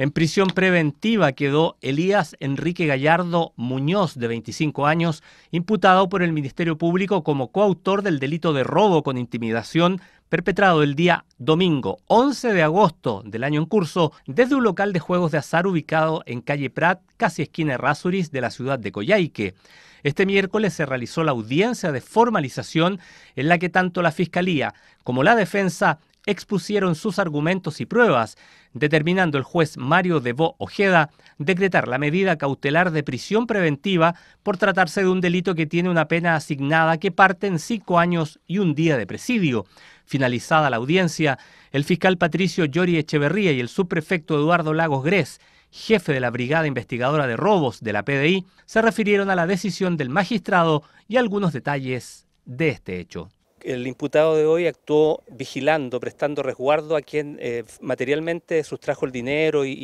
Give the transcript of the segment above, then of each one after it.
En prisión preventiva quedó Elías Enrique Gallardo Muñoz, de 25 años, imputado por el Ministerio Público como coautor del delito de robo con intimidación perpetrado el día domingo 11 de agosto del año en curso desde un local de juegos de azar ubicado en calle Prat, casi esquina Rasuris de la ciudad de Coyhaique. Este miércoles se realizó la audiencia de formalización en la que tanto la Fiscalía como la defensa expusieron sus argumentos y pruebas, determinando el juez Mario Debo Ojeda decretar la medida cautelar de prisión preventiva por tratarse de un delito que tiene una pena asignada que parte en cinco años y un día de presidio. Finalizada la audiencia, el fiscal Patricio Llori Echeverría y el subprefecto Eduardo Lagos Gres, jefe de la Brigada Investigadora de Robos de la PDI, se refirieron a la decisión del magistrado y algunos detalles de este hecho el imputado de hoy actuó vigilando, prestando resguardo a quien eh, materialmente sustrajo el dinero y,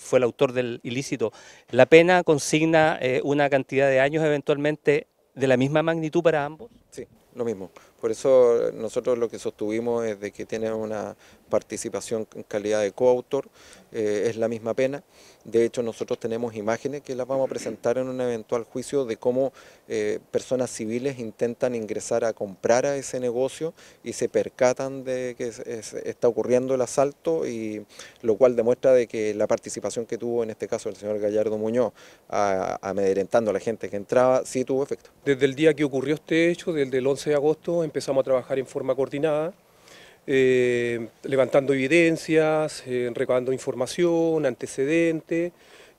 fue el autor del ilícito. La pena consigna eh, una cantidad de años eventualmente de la misma magnitud para ambos. Sí, lo mismo. Por eso nosotros lo que sostuvimos es de que tiene una participación en calidad de coautor, eh, es la misma pena. De hecho, nosotros tenemos imágenes que las vamos a presentar en un eventual juicio de cómo eh, personas civiles intentan ingresar a comprar a ese negocio y se percatan de que está ocurriendo el asalto, y lo cual demuestra de que la participación que tuvo en este caso el señor Gallardo Muñoz, amedrentando a, la gente que entraba, sí tuvo efecto. Desde el día que ocurrió este hecho, el del 11 de agosto, empezamos a trabajar en forma coordinada, eh, levantando evidencias, eh, recabando información, antecedentes,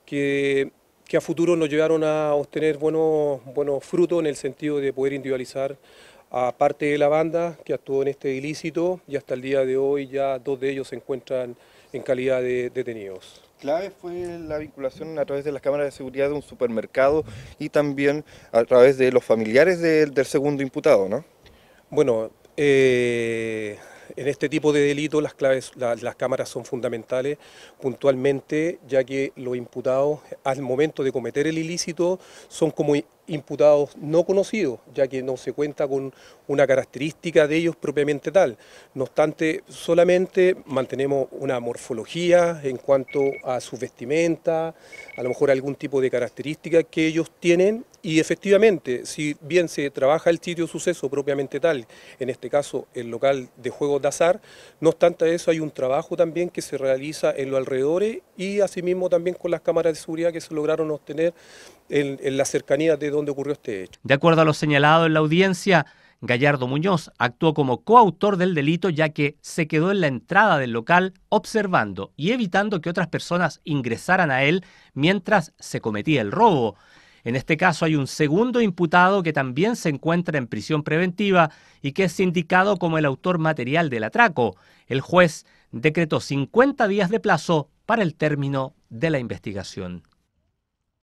que, que, a futuro nos llevaron a obtener buenos, buenos frutos en el sentido de poder individualizar a parte de la banda que actuó en este ilícito y hasta el día de hoy ya dos de ellos se encuentran en calidad de detenidos. Clave fue la vinculación a través de las cámaras de seguridad de un supermercado y también a través de los familiares del segundo imputado, ¿no? Bueno, eh, en este tipo de delitos las, claves, las cámaras son fundamentales puntualmente, ya que los imputados al momento de cometer el ilícito son como imputados no conocidos, ya que no se cuenta con una característica de ellos propiamente tal. No obstante, solamente mantenemos una morfología en cuanto a su vestimenta, a lo mejor algún tipo de característica que ellos tienen y efectivamente, si bien se trabaja el sitio suceso propiamente tal, en este caso el local de juegos de azar, no obstante eso hay un trabajo también que se realiza en los alrededores y asimismo también con las cámaras de seguridad que se lograron obtener en, en cercanía de donde ocurrió este hecho. De acuerdo a lo señalado en la audiencia, Gallardo Muñoz actuó como coautor del delito ya que se quedó en la entrada del local observando y evitando que otras personas ingresaran a él mientras se cometía el robo. En este caso hay un segundo imputado que también se encuentra en prisión preventiva y que es indicado como el autor material del atraco. El juez decretó 50 días de plazo para el término de la investigación.